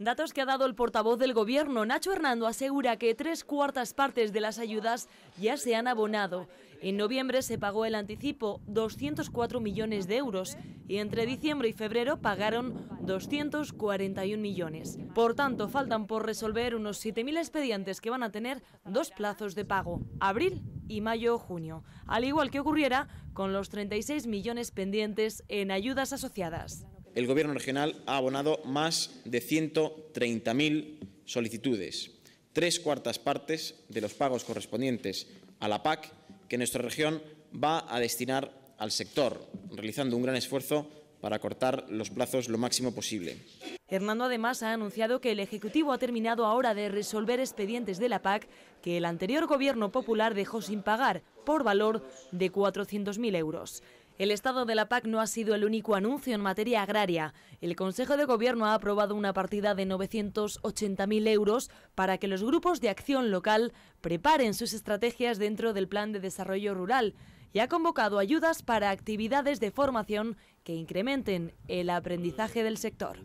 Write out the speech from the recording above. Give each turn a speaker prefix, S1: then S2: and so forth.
S1: Datos que ha dado el portavoz del Gobierno, Nacho Hernando, asegura que tres cuartas partes de las ayudas ya se han abonado. En noviembre se pagó el anticipo, 204 millones de euros, y entre diciembre y febrero pagaron 241 millones. Por tanto, faltan por resolver unos 7.000 expedientes que van a tener dos plazos de pago, abril y mayo-junio, o al igual que ocurriera con los 36 millones pendientes en ayudas asociadas
S2: el Gobierno regional ha abonado más de 130.000 solicitudes, tres cuartas partes de los pagos correspondientes a la PAC que nuestra región va a destinar al sector, realizando un gran esfuerzo para cortar los plazos lo máximo posible.
S1: Hernando además ha anunciado que el Ejecutivo ha terminado ahora de resolver expedientes de la PAC que el anterior Gobierno Popular dejó sin pagar por valor de 400.000 euros. El estado de la PAC no ha sido el único anuncio en materia agraria. El Consejo de Gobierno ha aprobado una partida de 980.000 euros para que los grupos de acción local preparen sus estrategias dentro del Plan de Desarrollo Rural y ha convocado ayudas para actividades de formación que incrementen el aprendizaje del sector.